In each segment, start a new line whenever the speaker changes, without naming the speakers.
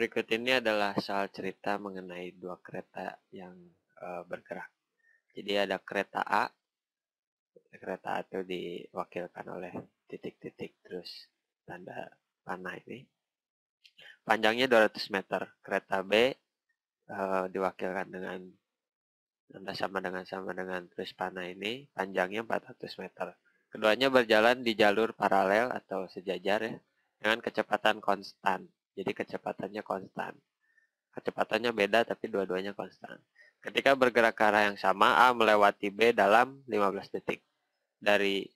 Berikut ini adalah soal cerita mengenai dua kereta yang e, bergerak. Jadi ada kereta A, kereta A itu diwakilkan oleh titik-titik terus tanda panah ini. Panjangnya 200 meter. Kereta B e, diwakilkan dengan tanda sama dengan sama dengan terus panah ini, panjangnya 400 meter. Keduanya berjalan di jalur paralel atau sejajar ya, dengan kecepatan konstan jadi kecepatannya konstan. Kecepatannya beda tapi dua-duanya konstan. Ketika bergerak ke arah yang sama, A melewati B dalam 15 detik. Dari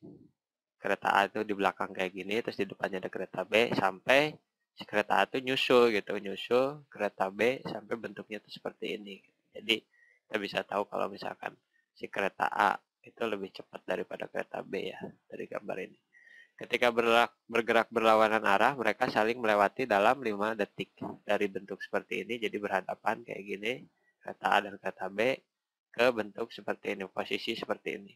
kereta A itu di belakang kayak gini, terus di depannya ada kereta B, sampai si kereta A itu nyusul gitu, nyusul kereta B sampai bentuknya itu seperti ini. Jadi kita bisa tahu kalau misalkan si kereta A itu lebih cepat daripada kereta B ya dari gambar ini. Ketika bergerak berlawanan arah, mereka saling melewati dalam 5 detik. Dari bentuk seperti ini, jadi berhadapan kayak gini, kata A dan kata B, ke bentuk seperti ini, posisi seperti ini.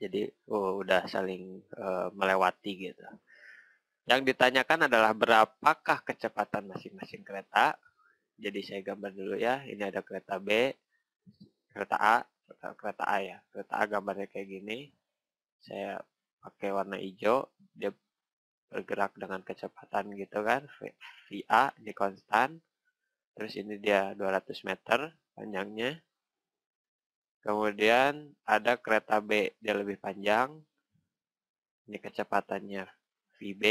Jadi oh, udah saling uh, melewati gitu. Yang ditanyakan adalah berapakah kecepatan masing-masing kereta. Jadi saya gambar dulu ya. Ini ada kereta B, kereta A, kereta, kereta A ya. Kereta A gambarnya kayak gini. Saya pakai warna hijau dia bergerak dengan kecepatan gitu kan v VA di konstan terus ini dia 200 meter panjangnya kemudian ada kereta B dia lebih panjang ini kecepatannya v b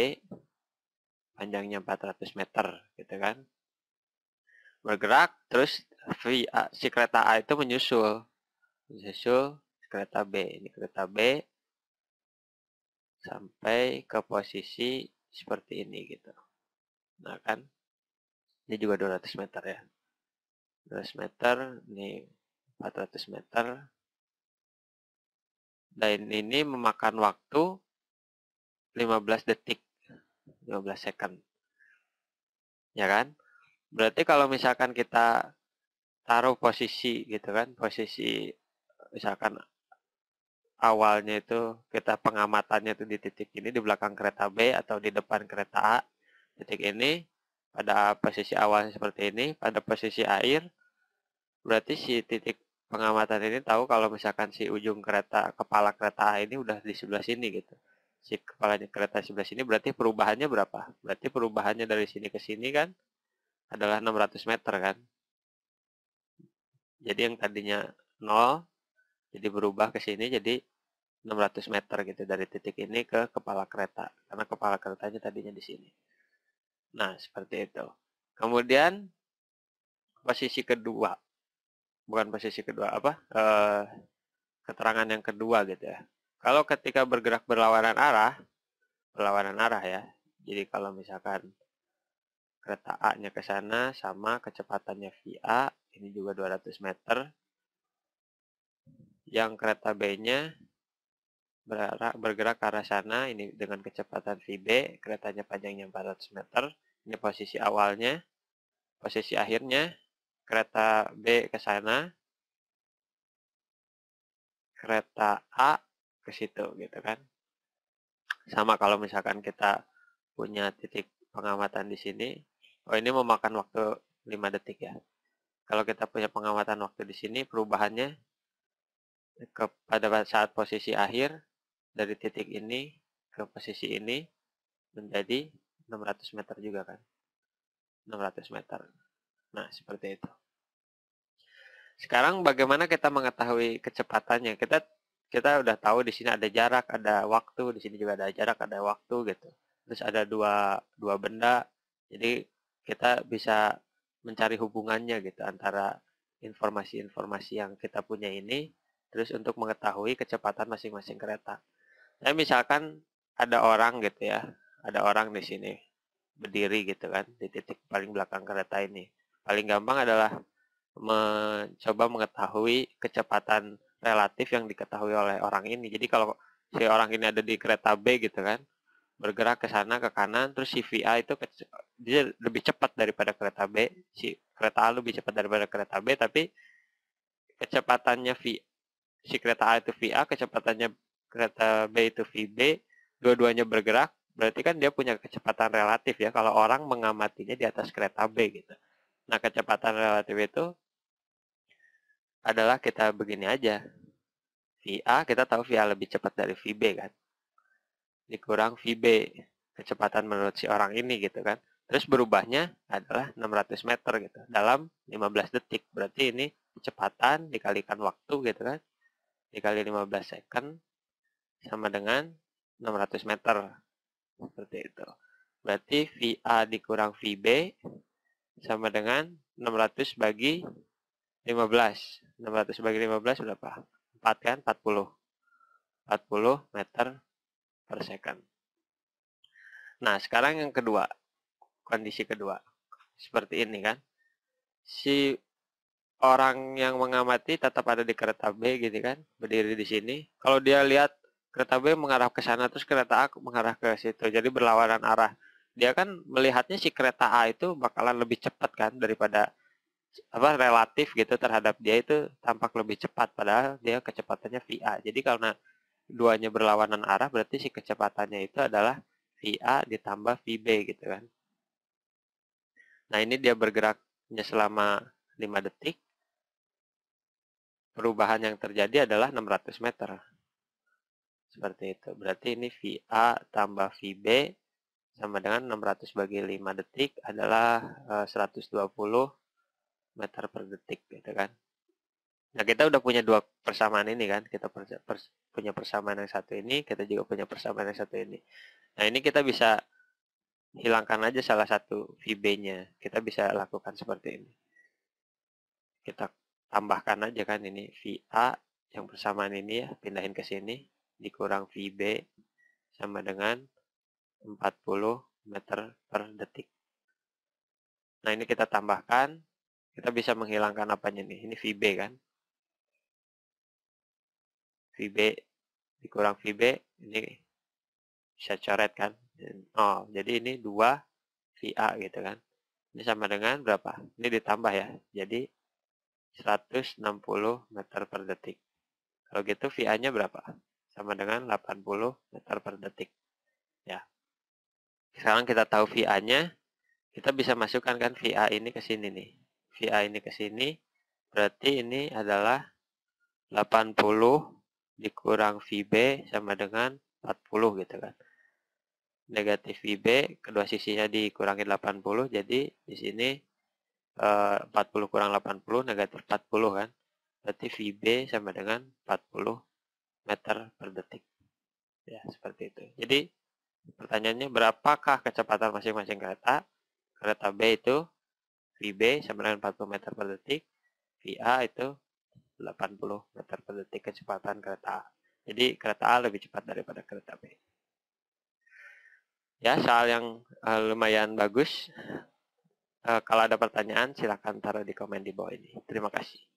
panjangnya 400 meter gitu kan bergerak terus VA, si kereta A itu menyusul menyusul kereta B ini kereta B sampai ke posisi seperti ini gitu. Nah kan, ini juga 200 meter ya. 200 meter, ini 400 meter. Dan ini memakan waktu 15 detik, 15 second. Ya kan? Berarti kalau misalkan kita taruh posisi gitu kan, posisi misalkan awalnya itu kita pengamatannya itu di titik ini di belakang kereta B atau di depan kereta A titik ini pada posisi awalnya seperti ini pada posisi air berarti si titik pengamatan ini tahu kalau misalkan si ujung kereta kepala kereta A ini udah di sebelah sini gitu si kepala kereta sebelah sini berarti perubahannya berapa berarti perubahannya dari sini ke sini kan adalah 600 meter kan jadi yang tadinya 0 jadi berubah ke sini jadi 600 meter gitu dari titik ini ke kepala kereta karena kepala keretanya tadinya di sini nah seperti itu kemudian posisi kedua bukan posisi kedua apa e, keterangan yang kedua gitu ya kalau ketika bergerak berlawanan arah berlawanan arah ya jadi kalau misalkan kereta A nya ke sana sama kecepatannya VA ini juga 200 meter yang kereta B nya bergerak, ke arah sana ini dengan kecepatan VB, keretanya panjangnya 400 meter. Ini posisi awalnya, posisi akhirnya, kereta B ke sana, kereta A ke situ gitu kan. Sama kalau misalkan kita punya titik pengamatan di sini. Oh ini memakan waktu 5 detik ya. Kalau kita punya pengamatan waktu di sini perubahannya kepada saat posisi akhir dari titik ini ke posisi ini menjadi 600 meter juga kan 600 meter nah seperti itu sekarang bagaimana kita mengetahui kecepatannya kita kita udah tahu di sini ada jarak ada waktu di sini juga ada jarak ada waktu gitu terus ada dua dua benda jadi kita bisa mencari hubungannya gitu antara informasi-informasi yang kita punya ini terus untuk mengetahui kecepatan masing-masing kereta Ya, misalkan ada orang gitu ya, ada orang di sini berdiri gitu kan di titik paling belakang kereta ini. Paling gampang adalah mencoba mengetahui kecepatan relatif yang diketahui oleh orang ini. Jadi kalau si orang ini ada di kereta B gitu kan, bergerak ke sana ke kanan, terus si VA itu dia lebih cepat daripada kereta B, si kereta A lebih cepat daripada kereta B, tapi kecepatannya V si kereta A itu VA, kecepatannya kereta B itu VB, dua-duanya bergerak, berarti kan dia punya kecepatan relatif ya kalau orang mengamatinya di atas kereta B gitu. Nah, kecepatan relatif itu adalah kita begini aja. V A kita tahu V lebih cepat dari V B kan. Dikurang V B kecepatan menurut si orang ini gitu kan. Terus berubahnya adalah 600 meter gitu dalam 15 detik. Berarti ini kecepatan dikalikan waktu gitu kan. Dikali 15 second sama dengan 600 meter. Seperti itu. Berarti VA dikurang VB sama dengan 600 bagi 15. 600 bagi 15 berapa? 4 kan? 40. 40 meter per second. Nah, sekarang yang kedua. Kondisi kedua. Seperti ini kan. Si orang yang mengamati tetap ada di kereta B gitu kan. Berdiri di sini. Kalau dia lihat kereta B mengarah ke sana terus kereta A mengarah ke situ jadi berlawanan arah dia kan melihatnya si kereta A itu bakalan lebih cepat kan daripada apa relatif gitu terhadap dia itu tampak lebih cepat padahal dia kecepatannya VA jadi karena duanya berlawanan arah berarti si kecepatannya itu adalah VA ditambah VB gitu kan nah ini dia bergeraknya selama 5 detik perubahan yang terjadi adalah 600 meter seperti itu. Berarti ini VA tambah VB sama dengan 600 bagi 5 detik adalah 120 eh, meter per detik gitu kan. Nah, kita udah punya dua persamaan ini kan. Kita pers punya persamaan yang satu ini, kita juga punya persamaan yang satu ini. Nah, ini kita bisa hilangkan aja salah satu VB-nya. Kita bisa lakukan seperti ini. Kita tambahkan aja kan ini VA yang persamaan ini ya, pindahin ke sini dikurang VB sama dengan 40 meter per detik. Nah ini kita tambahkan, kita bisa menghilangkan apanya nih, ini VB kan. VB dikurang VB, ini bisa coret kan. Oh, jadi ini 2 VA gitu kan. Ini sama dengan berapa? Ini ditambah ya, jadi 160 meter per detik. Kalau gitu VA-nya berapa? sama dengan 80 meter per detik. Ya. Sekarang kita tahu VA-nya, kita bisa masukkan kan VA ini ke sini nih. VA ini ke sini, berarti ini adalah 80 dikurang VB sama dengan 40 gitu kan. Negatif VB, kedua sisinya dikurangi 80, jadi di sini 40 eh, kurang 80, negatif 40 kan. Berarti VB sama dengan 40 meter per detik. Ya, seperti itu. Jadi, pertanyaannya berapakah kecepatan masing-masing kereta? Kereta B itu VB sama dengan 40 meter per detik, VA itu 80 meter per detik kecepatan kereta A. Jadi, kereta A lebih cepat daripada kereta B. Ya, soal yang uh, lumayan bagus. Uh, kalau ada pertanyaan, silahkan taruh di komen di bawah ini. Terima kasih.